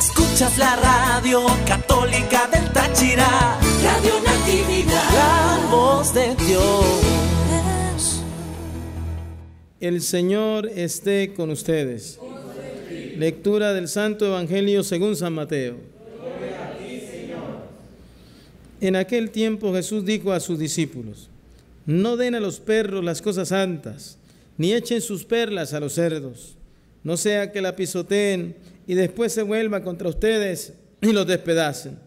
Escuchas la radio católica del Táchira, Radio Natividad, la voz de Dios. El Señor esté con ustedes. Lectura del Santo Evangelio según San Mateo. En aquel tiempo Jesús dijo a sus discípulos, no den a los perros las cosas santas, ni echen sus perlas a los cerdos no sea que la pisoteen y después se vuelva contra ustedes y los despedacen.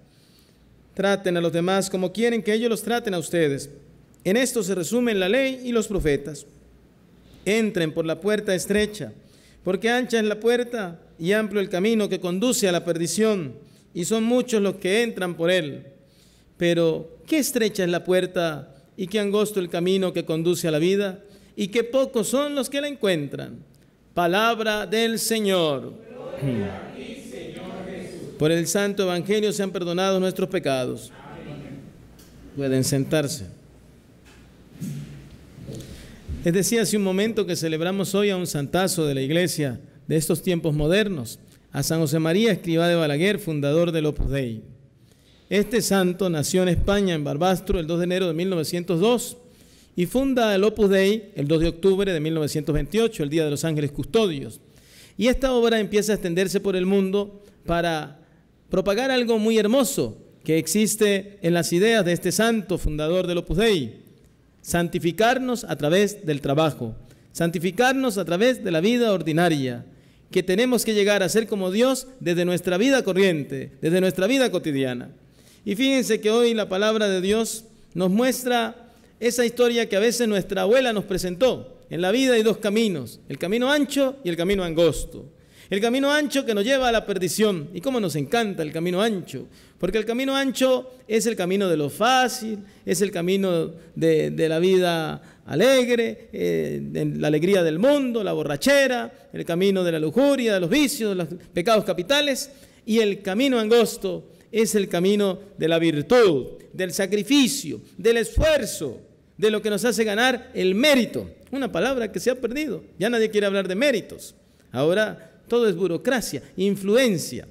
Traten a los demás como quieren que ellos los traten a ustedes. En esto se resumen la ley y los profetas. Entren por la puerta estrecha, porque ancha es la puerta y amplio el camino que conduce a la perdición, y son muchos los que entran por él. Pero qué estrecha es la puerta y qué angosto el camino que conduce a la vida, y qué pocos son los que la encuentran. Palabra del Señor. Por el Santo Evangelio se han perdonado nuestros pecados. Pueden sentarse. Es decía hace un momento que celebramos hoy a un santazo de la iglesia de estos tiempos modernos, a San José María escriba de Balaguer, fundador del Opus Dei. Este santo nació en España, en Barbastro, el 2 de enero de 1902 y funda el Opus Dei el 2 de octubre de 1928, el Día de los Ángeles Custodios. Y esta obra empieza a extenderse por el mundo para propagar algo muy hermoso que existe en las ideas de este santo fundador del Opus Dei, santificarnos a través del trabajo, santificarnos a través de la vida ordinaria, que tenemos que llegar a ser como Dios desde nuestra vida corriente, desde nuestra vida cotidiana. Y fíjense que hoy la palabra de Dios nos muestra esa historia que a veces nuestra abuela nos presentó. En la vida hay dos caminos, el camino ancho y el camino angosto. El camino ancho que nos lleva a la perdición. Y cómo nos encanta el camino ancho. Porque el camino ancho es el camino de lo fácil, es el camino de, la vida alegre, de eh, la alegría del mundo, la borrachera, el camino de la lujuria, de los vicios, de los pecados capitales. Y el camino angosto es el camino de la virtud, del sacrificio, del esfuerzo de lo que nos hace ganar el mérito. Una palabra que se ha perdido. Ya nadie quiere hablar de méritos. Ahora todo es burocracia, influencia.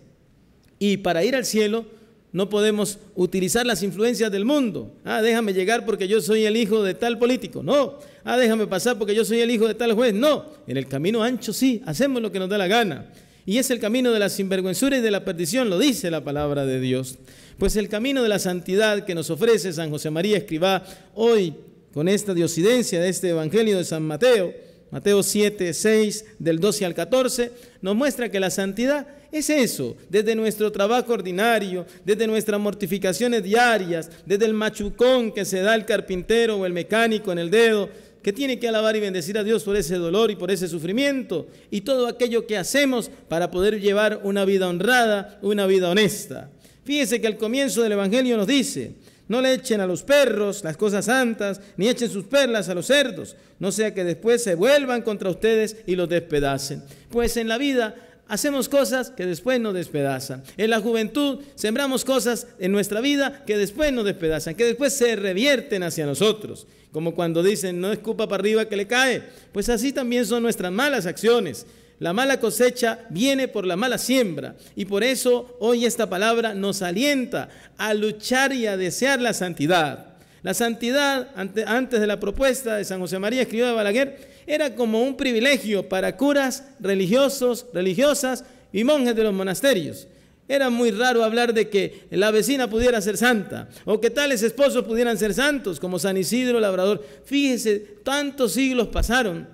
Y para ir al cielo no podemos utilizar las influencias del mundo. Ah, déjame llegar porque yo soy el hijo de tal político. No. Ah, déjame pasar porque yo soy el hijo de tal juez. No. En el camino ancho sí, hacemos lo que nos da la gana. Y es el camino de la sinvergüenzura y de la perdición, lo dice la palabra de Dios. Pues el camino de la santidad que nos ofrece San José María escriba hoy con esta diocidencia de este Evangelio de San Mateo, Mateo 7, 6, del 12 al 14, nos muestra que la santidad es eso, desde nuestro trabajo ordinario, desde nuestras mortificaciones diarias, desde el machucón que se da el carpintero o el mecánico en el dedo, que tiene que alabar y bendecir a Dios por ese dolor y por ese sufrimiento, y todo aquello que hacemos para poder llevar una vida honrada, una vida honesta. Fíjese que al comienzo del Evangelio nos dice, no le echen a los perros las cosas santas, ni echen sus perlas a los cerdos, no sea que después se vuelvan contra ustedes y los despedacen. Pues en la vida hacemos cosas que después nos despedazan. En la juventud sembramos cosas en nuestra vida que después nos despedazan, que después se revierten hacia nosotros. Como cuando dicen, no es culpa para arriba que le cae. Pues así también son nuestras malas acciones. La mala cosecha viene por la mala siembra y por eso hoy esta palabra nos alienta a luchar y a desear la santidad. La santidad, antes de la propuesta de San José María escribió de Balaguer, era como un privilegio para curas, religiosos, religiosas y monjes de los monasterios. Era muy raro hablar de que la vecina pudiera ser santa o que tales esposos pudieran ser santos, como San Isidro Labrador. Fíjense, tantos siglos pasaron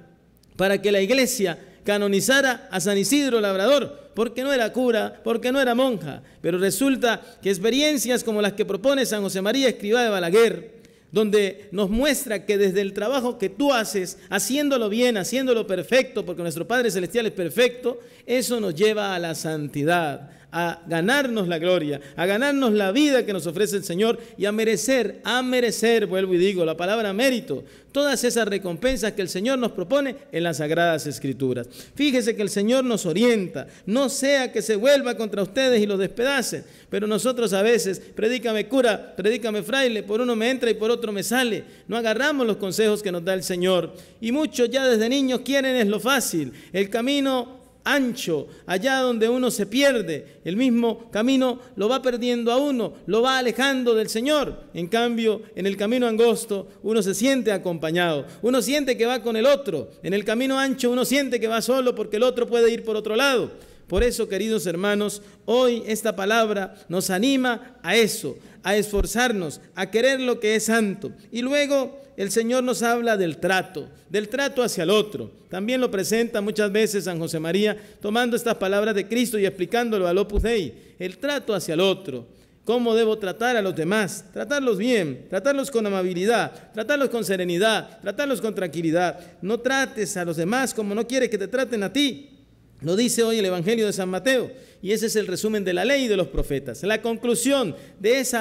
para que la iglesia canonizara a San Isidro Labrador, porque no era cura, porque no era monja. Pero resulta que experiencias como las que propone San José María escriba de Balaguer, donde nos muestra que desde el trabajo que tú haces, haciéndolo bien, haciéndolo perfecto, porque nuestro Padre Celestial es perfecto, eso nos lleva a la santidad, a ganarnos la gloria, a ganarnos la vida que nos ofrece el Señor y a merecer, a merecer, vuelvo y digo, la palabra mérito, todas esas recompensas que el Señor nos propone en las sagradas escrituras. Fíjese que el Señor nos orienta, no sea que se vuelva contra ustedes y los despedace, pero nosotros a veces, predícame cura, predícame fraile, por uno me entra y por otro me sale, no agarramos los consejos que nos da el Señor. Y muchos ya desde niños quieren es lo fácil, el camino ancho, allá donde uno se pierde, el mismo camino lo va perdiendo a uno, lo va alejando del Señor. En cambio, en el camino angosto uno se siente acompañado, uno siente que va con el otro, en el camino ancho uno siente que va solo porque el otro puede ir por otro lado. Por eso, queridos hermanos, hoy esta palabra nos anima a eso, a esforzarnos, a querer lo que es santo. Y luego el Señor nos habla del trato, del trato hacia el otro. También lo presenta muchas veces San José María tomando estas palabras de Cristo y explicándolo al Opus Dei, el trato hacia el otro cómo debo tratar a los demás, tratarlos bien, tratarlos con amabilidad, tratarlos con serenidad, tratarlos con tranquilidad. No trates a los demás como no quieres que te traten a ti. Lo dice hoy el Evangelio de San Mateo y ese es el resumen de la ley y de los profetas. La conclusión de ese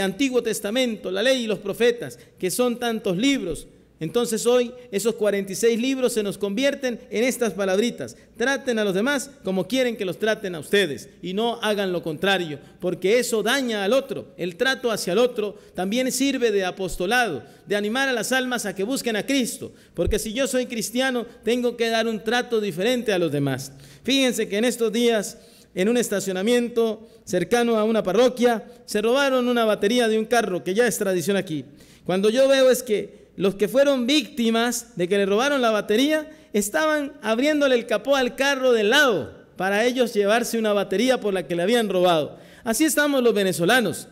Antiguo Testamento, la ley y los profetas, que son tantos libros, entonces hoy esos 46 libros se nos convierten en estas palabritas. Traten a los demás como quieren que los traten a ustedes y no hagan lo contrario, porque eso daña al otro. El trato hacia el otro también sirve de apostolado, de animar a las almas a que busquen a Cristo, porque si yo soy cristiano tengo que dar un trato diferente a los demás. Fíjense que en estos días en un estacionamiento cercano a una parroquia, se robaron una batería de un carro, que ya es tradición aquí. Cuando yo veo es que los que fueron víctimas de que le robaron la batería estaban abriéndole el capó al carro del lado para ellos llevarse una batería por la que le habían robado. Así estamos los venezolanos.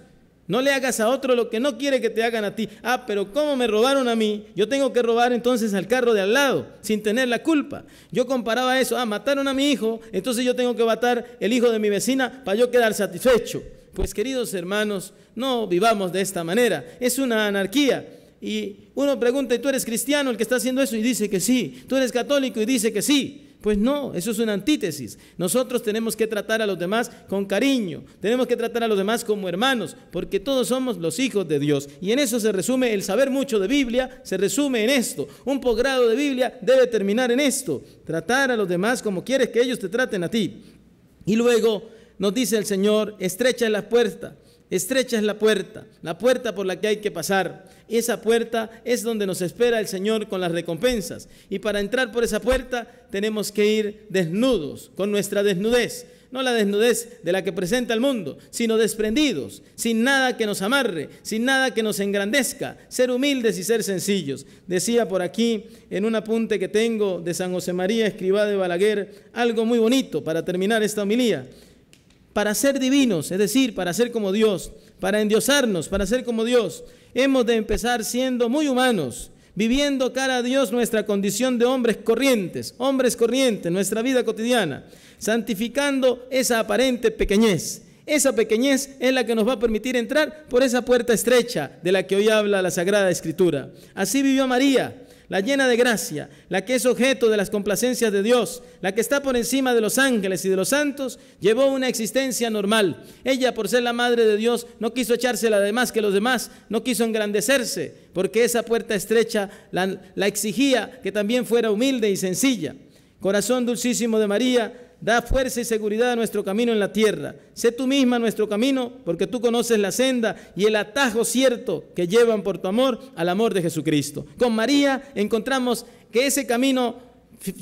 No le hagas a otro lo que no quiere que te hagan a ti. Ah, pero ¿cómo me robaron a mí? Yo tengo que robar entonces al carro de al lado, sin tener la culpa. Yo comparaba eso, ah, mataron a mi hijo, entonces yo tengo que matar el hijo de mi vecina para yo quedar satisfecho. Pues queridos hermanos, no vivamos de esta manera. Es una anarquía. Y uno pregunta, ¿y tú eres cristiano el que está haciendo eso? Y dice que sí. ¿Tú eres católico? Y dice que sí. Pues no, eso es una antítesis. Nosotros tenemos que tratar a los demás con cariño, tenemos que tratar a los demás como hermanos, porque todos somos los hijos de Dios. Y en eso se resume el saber mucho de Biblia, se resume en esto. Un posgrado de Biblia debe terminar en esto, tratar a los demás como quieres que ellos te traten a ti. Y luego nos dice el Señor, estrecha las puertas. puerta Estrecha es la puerta, la puerta por la que hay que pasar. Y Esa puerta es donde nos espera el Señor con las recompensas. Y para entrar por esa puerta tenemos que ir desnudos, con nuestra desnudez. No la desnudez de la que presenta el mundo, sino desprendidos, sin nada que nos amarre, sin nada que nos engrandezca, ser humildes y ser sencillos. Decía por aquí, en un apunte que tengo de San José María escriba de Balaguer, algo muy bonito para terminar esta homilía para ser divinos, es decir, para ser como Dios, para endiosarnos, para ser como Dios, hemos de empezar siendo muy humanos, viviendo cara a Dios nuestra condición de hombres corrientes, hombres corrientes, nuestra vida cotidiana, santificando esa aparente pequeñez. Esa pequeñez es la que nos va a permitir entrar por esa puerta estrecha de la que hoy habla la Sagrada Escritura. Así vivió María, la llena de gracia, la que es objeto de las complacencias de Dios, la que está por encima de los ángeles y de los santos, llevó una existencia normal. Ella, por ser la madre de Dios, no quiso echársela de más que los demás, no quiso engrandecerse, porque esa puerta estrecha la, la exigía que también fuera humilde y sencilla. Corazón dulcísimo de María, Da fuerza y seguridad a nuestro camino en la tierra. Sé tú misma nuestro camino, porque tú conoces la senda y el atajo cierto que llevan por tu amor al amor de Jesucristo. Con María encontramos que ese camino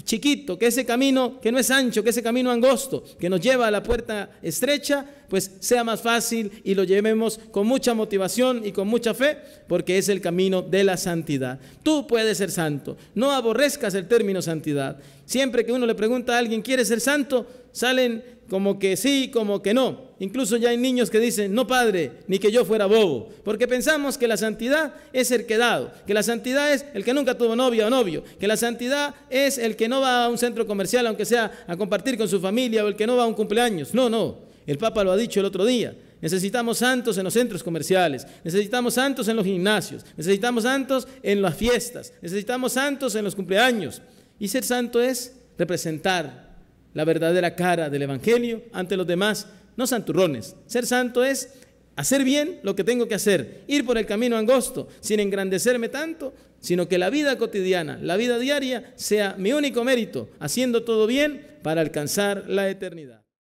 chiquito, que ese camino que no es ancho, que ese camino angosto, que nos lleva a la puerta estrecha, pues sea más fácil y lo llevemos con mucha motivación y con mucha fe, porque es el camino de la santidad. Tú puedes ser santo, no aborrezcas el término santidad. Siempre que uno le pregunta a alguien, ¿quiere ser santo? Salen como que sí, como que no. Incluso ya hay niños que dicen, no padre, ni que yo fuera bobo, porque pensamos que la santidad es el quedado, que la santidad es el que nunca tuvo novia o novio, que la santidad es el que no va a un centro comercial, aunque sea a compartir con su familia, o el que no va a un cumpleaños. No, no, el Papa lo ha dicho el otro día. Necesitamos santos en los centros comerciales, necesitamos santos en los gimnasios, necesitamos santos en las fiestas, necesitamos santos en los cumpleaños. Y ser santo es representar la verdadera cara del Evangelio ante los demás, no santurrones. Ser santo es hacer bien lo que tengo que hacer, ir por el camino angosto, sin engrandecerme tanto, sino que la vida cotidiana, la vida diaria, sea mi único mérito, haciendo todo bien para alcanzar la eternidad.